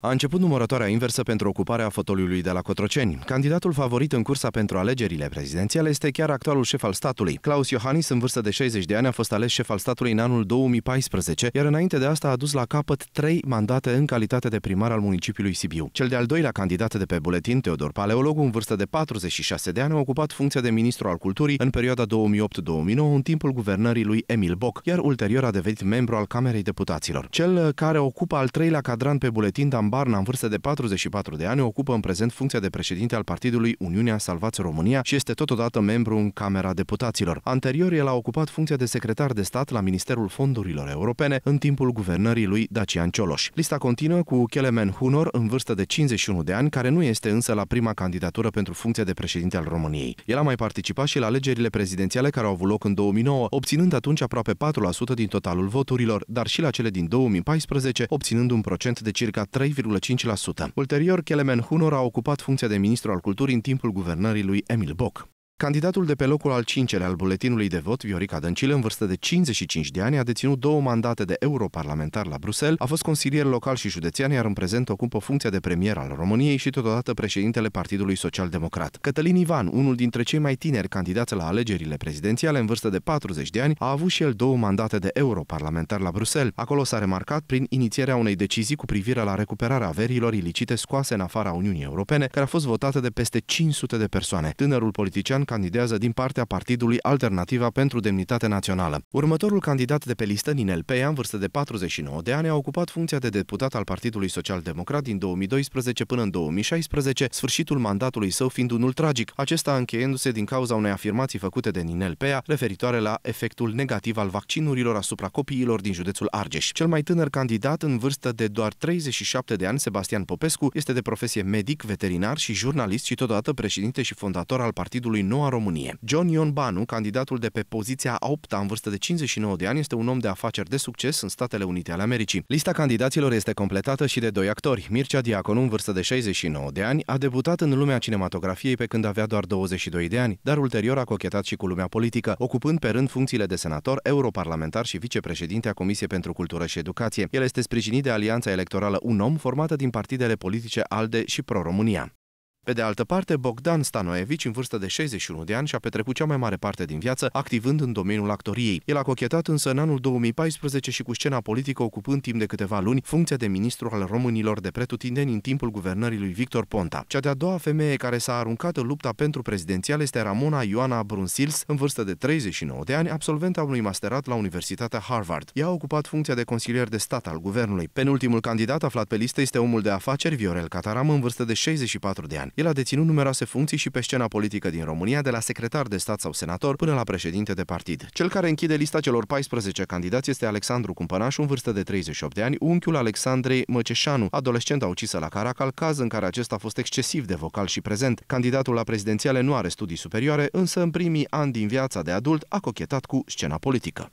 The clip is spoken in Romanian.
A început numărătoarea inversă pentru ocuparea fotoliului de la Cotroceni. Candidatul favorit în cursa pentru alegerile prezidențiale este chiar actualul șef al statului. Claus Iohannis, în vârstă de 60 de ani, a fost ales șef al statului în anul 2014, iar înainte de asta a dus la capăt trei mandate în calitate de primar al municipiului Sibiu. Cel de-al doilea candidat de pe buletin, Teodor Paleologu, în vârstă de 46 de ani, a ocupat funcția de ministru al culturii în perioada 2008-2009, în timpul guvernării lui Emil Boc, iar ulterior a devenit membru al Camerei Deputaților. Cel care ocupă al treilea cadran pe buletin, Dan Barna, în vârstă de 44 de ani, ocupă în prezent funcția de președinte al partidului Uniunea Salvați România și este totodată membru în Camera Deputaților. Anterior, el a ocupat funcția de secretar de stat la Ministerul Fondurilor Europene în timpul guvernării lui Dacian Cioloș. Lista continuă cu Kelemen Hunor, în vârstă de 51 de ani, care nu este însă la prima candidatură pentru funcția de președinte al României. El a mai participat și la alegerile prezidențiale care au avut loc în 2009, obținând atunci aproape 4% din totalul voturilor, dar și la cele din 2014, obținând un procent de circa 3, 3,5%. Ulterior, Kelemen Hunor a ocupat funcția de ministru al culturii în timpul guvernării lui Emil Boc. Candidatul de pe locul al cincelea al buletinului de vot, Viorica Dăncilă, în vârstă de 55 de ani, a deținut două mandate de europarlamentar la Bruxelles, a fost consilier local și județean, iar în prezent ocupă funcția de premier al României și totodată președintele Partidului Social Democrat. Cătălin Ivan, unul dintre cei mai tineri candidați la alegerile prezidențiale în vârstă de 40 de ani, a avut și el două mandate de europarlamentar la Bruxelles. Acolo s-a remarcat prin inițierea unei decizii cu privire la recuperarea averilor ilicite scoase în afara Uniunii Europene, care a fost votată de peste 500 de persoane. Tânărul politician candidează din partea Partidului Alternativa pentru Demnitate Națională. Următorul candidat de pe listă, Ninel Peia, în vârstă de 49 de ani, a ocupat funcția de deputat al Partidului Social Democrat din 2012 până în 2016, sfârșitul mandatului său fiind unul tragic, acesta încheiindu-se din cauza unei afirmații făcute de Ninel Pea referitoare la efectul negativ al vaccinurilor asupra copiilor din județul Argeș. Cel mai tânăr candidat, în vârstă de doar 37 de ani, Sebastian Popescu, este de profesie medic, veterinar și jurnalist și totodată președinte și fondator al Partidului Nou noua Românie. John Ion Banu, candidatul de pe poziția a 8 în vârstă de 59 de ani, este un om de afaceri de succes în Statele Unite ale Americii. Lista candidaților este completată și de doi actori. Mircea Diaconu, în vârstă de 69 de ani, a debutat în lumea cinematografiei pe când avea doar 22 de ani, dar ulterior a cochetat și cu lumea politică, ocupând pe rând funcțiile de senator, europarlamentar și vicepreședinte a Comisiei pentru Cultură și Educație. El este sprijinit de Alianța Electorală Un Om, formată din partidele politice ALDE și Pro-România. Pe de altă parte, Bogdan Stanoevici, în vârstă de 61 de ani, și-a petrecut cea mai mare parte din viață activând în domeniul actoriei. El a cochetat însă în anul 2014 și cu scena politică, ocupând timp de câteva luni funcția de ministru al românilor de pretutindeni în timpul guvernării lui Victor Ponta. Cea de-a doua femeie care s-a aruncat în lupta pentru prezidențial este Ramona Ioana Brunsils, în vârstă de 39 de ani, absolventa unui masterat la Universitatea Harvard. Ea a ocupat funcția de consilier de stat al guvernului. Penultimul candidat aflat pe listă este omul de afaceri Viorel Cataram, în vârstă de 64 de ani. El a deținut numeroase funcții și pe scena politică din România, de la secretar de stat sau senator până la președinte de partid. Cel care închide lista celor 14 candidați este Alexandru Cumpănaș, în vârstă de 38 de ani, unchiul Alexandrei Măceșanu, adolescent ucisă la Caracal, caz în care acesta a fost excesiv de vocal și prezent. Candidatul la prezidențiale nu are studii superioare, însă în primii ani din viața de adult a cochetat cu scena politică.